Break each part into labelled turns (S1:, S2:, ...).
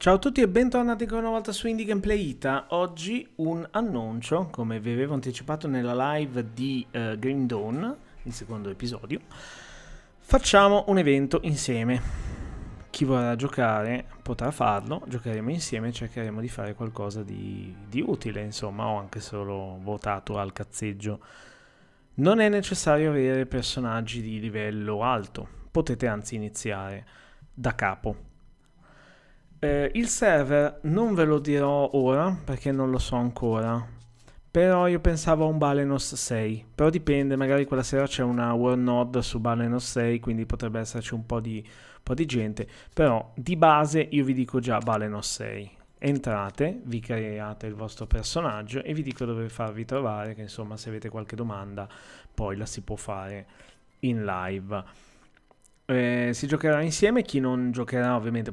S1: Ciao a tutti e bentornati ancora una volta su Indie Gameplay Ita. Oggi un annuncio, come vi avevo anticipato nella live di uh, Green Dawn, il secondo episodio. Facciamo un evento insieme. Chi vorrà giocare potrà farlo, giocheremo insieme e cercheremo di fare qualcosa di, di utile, insomma, o anche solo votato al cazzeggio. Non è necessario avere personaggi di livello alto, potete anzi iniziare da capo eh, il server non ve lo dirò ora perché non lo so ancora. Però io pensavo a un Balenos 6. Però dipende, magari quella sera c'è una World Node su Balenos 6, quindi potrebbe esserci un po' di, un po di gente. Però di base io vi dico già Balenos 6. Entrate, vi create il vostro personaggio e vi dico dove farvi trovare, che insomma se avete qualche domanda poi la si può fare in live. Eh, si giocherà insieme, chi non giocherà ovviamente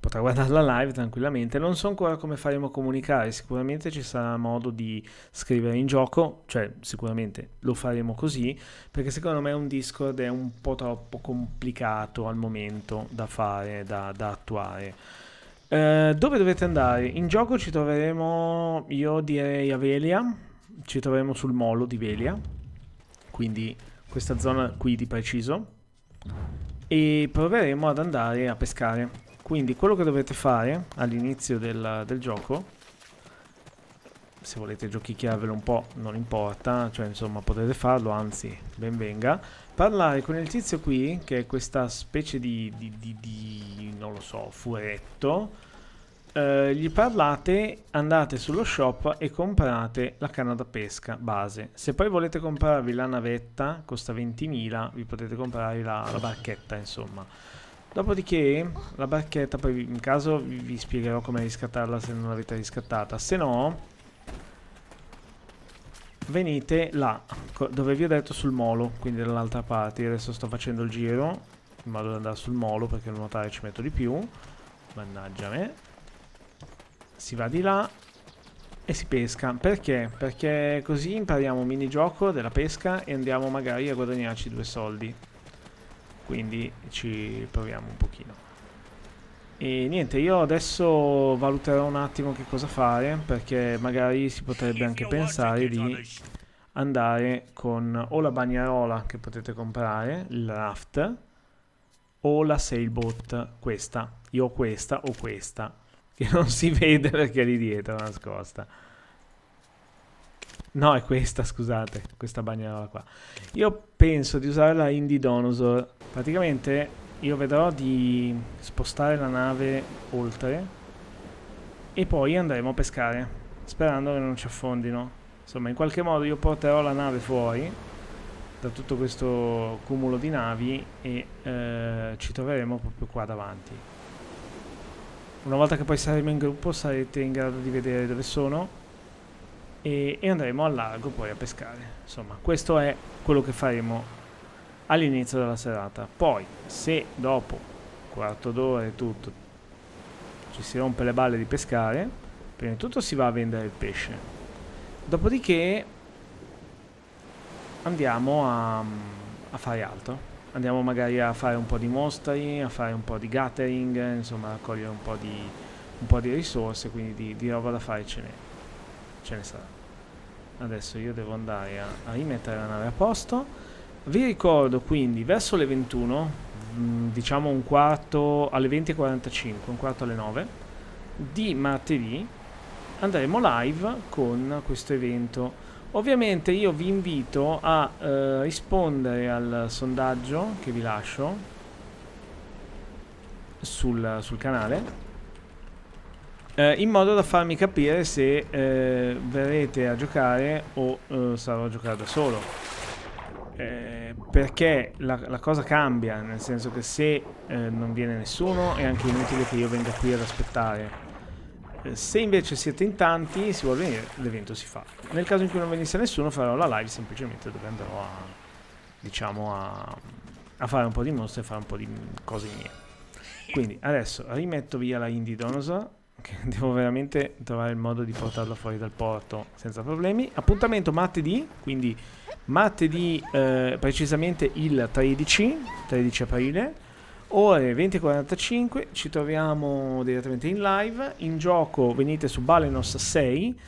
S1: potrà guardarla live tranquillamente. Non so ancora come faremo a comunicare, sicuramente ci sarà modo di scrivere in gioco, cioè sicuramente lo faremo così, perché secondo me un Discord è un po' troppo complicato al momento da fare, da, da attuare. Eh, dove dovete andare? In gioco ci troveremo, io direi a Velia, ci troveremo sul molo di Velia, quindi questa zona qui di preciso, e proveremo ad andare a pescare quindi quello che dovete fare all'inizio del, del, gioco, se volete giochichiarvelo un po' non importa, cioè insomma potete farlo, anzi ben venga, parlare con il tizio qui, che è questa specie di, di, di, di non lo so, furetto, Uh, gli parlate, andate sullo shop e comprate la canna da pesca base. Se poi volete comprarvi la navetta, costa 20.000, vi potete comprare la, la barchetta, insomma. Dopodiché la bacchetta, poi in caso vi spiegherò come riscattarla se non l'avete riscattata, se no venite là, dove vi ho detto sul molo, quindi dall'altra parte, adesso sto facendo il giro, in modo da andare sul molo perché nuotare ci metto di più, mannaggia me, si va di là e si pesca, perché? Perché così impariamo un minigioco della pesca e andiamo magari a guadagnarci due soldi quindi ci proviamo un pochino e niente io adesso valuterò un attimo che cosa fare perché magari si potrebbe anche pensare di andare con o la bagnarola che potete comprare il raft o la sailboat questa io ho questa o questa che non si vede perché è lì dietro nascosta No, è questa, scusate, questa bagnarola qua. Io penso di usare la Indy Donosor. Praticamente io vedrò di spostare la nave oltre e poi andremo a pescare, sperando che non ci affondino. Insomma, in qualche modo io porterò la nave fuori da tutto questo cumulo di navi e eh, ci troveremo proprio qua davanti. Una volta che poi saremo in gruppo sarete in grado di vedere dove sono e, e andremo al largo poi a pescare. Insomma, questo è quello che faremo all'inizio della serata. Poi, se dopo quarto d'ora e tutto ci si rompe le balle di pescare, prima di tutto si va a vendere il pesce. Dopodiché andiamo a, a fare altro. Andiamo magari a fare un po' di mostri, a fare un po' di gathering, insomma, a raccogliere un po' di, un po di risorse, quindi di, di roba da fare ce n'è ce ne sarà. Adesso io devo andare a, a rimettere la nave a posto. Vi ricordo quindi verso le 21, mh, mm, diciamo un quarto alle 20.45, un quarto alle 9 di martedì andremo live con questo evento. Ovviamente io vi invito a eh, rispondere al sondaggio che vi lascio sul, sul canale eh, in modo da farmi capire se eh, verrete a giocare o eh, sarò a giocare da solo. Eh, perché la, la, cosa cambia, nel senso che se eh, non viene nessuno è anche inutile che io venga qui ad aspettare. Eh, se invece siete in tanti, si vuole venire, l'evento si fa. Nel caso in cui non venisse nessuno farò la live semplicemente dove andrò a, diciamo, a, a fare un po' di mostre e fare un po' di cose mie. Quindi adesso rimetto via la Indie Donosaur che devo veramente trovare il modo di portarlo fuori dal porto senza problemi. Appuntamento martedì, quindi martedì eh, precisamente il 13, 13 aprile, ore 20.45, ci troviamo direttamente in live, in gioco venite su Balenos 6,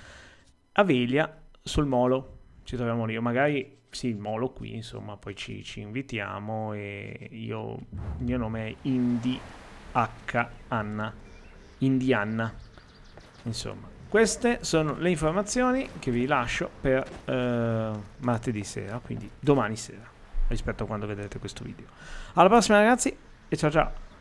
S1: a Velia sul molo, ci troviamo lì, o magari sì, il molo qui, insomma, poi ci, ci invitiamo e io, il mio nome è Indy H. Anna indiana. Insomma, queste sono le informazioni che vi lascio per eh, martedì sera, quindi domani sera, rispetto a quando vedrete questo video. Alla prossima ragazzi e ciao ciao!